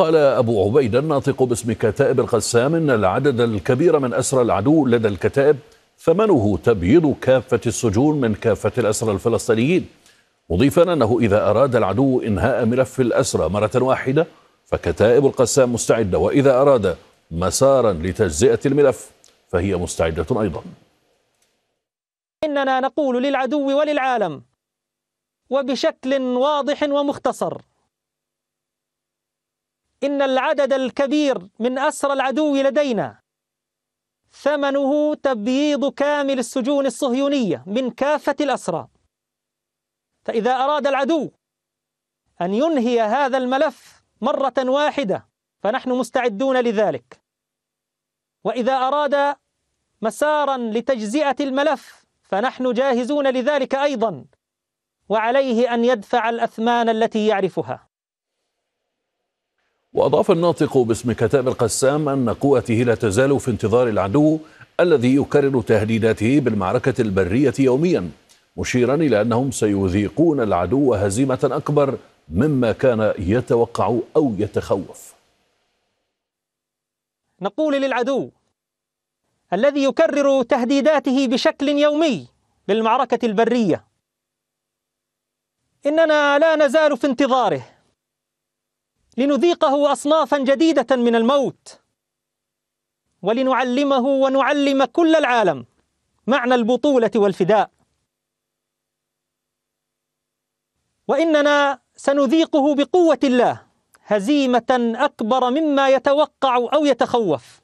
قال أبو عبيدة الناطق باسم كتائب القسام إن العدد الكبير من أسرى العدو لدى الكتائب ثمنه تبييض كافة السجون من كافة الأسرى الفلسطينيين مضيفا أنه إذا أراد العدو إنهاء ملف الأسرى مرة واحدة فكتائب القسام مستعدة وإذا أراد مسارا لتجزئة الملف فهي مستعدة أيضا إننا نقول للعدو وللعالم وبشكل واضح ومختصر إن العدد الكبير من أسرى العدو لدينا ثمنه تبييض كامل السجون الصهيونية من كافة الأسرى فإذا أراد العدو أن ينهي هذا الملف مرة واحدة فنحن مستعدون لذلك وإذا أراد مسارا لتجزئة الملف فنحن جاهزون لذلك أيضا وعليه أن يدفع الأثمان التي يعرفها وأضاف الناطق باسم كتاب القسام أن قوته لا تزال في انتظار العدو الذي يكرر تهديداته بالمعركة البرية يوميا مشيرا إلى أنهم سيذيقون العدو هزيمة أكبر مما كان يتوقع أو يتخوف نقول للعدو الذي يكرر تهديداته بشكل يومي بالمعركة البرية إننا لا نزال في انتظاره لنذيقه أصنافا جديدة من الموت ولنعلمه ونعلم كل العالم معنى البطولة والفداء وإننا سنذيقه بقوة الله هزيمة أكبر مما يتوقع أو يتخوف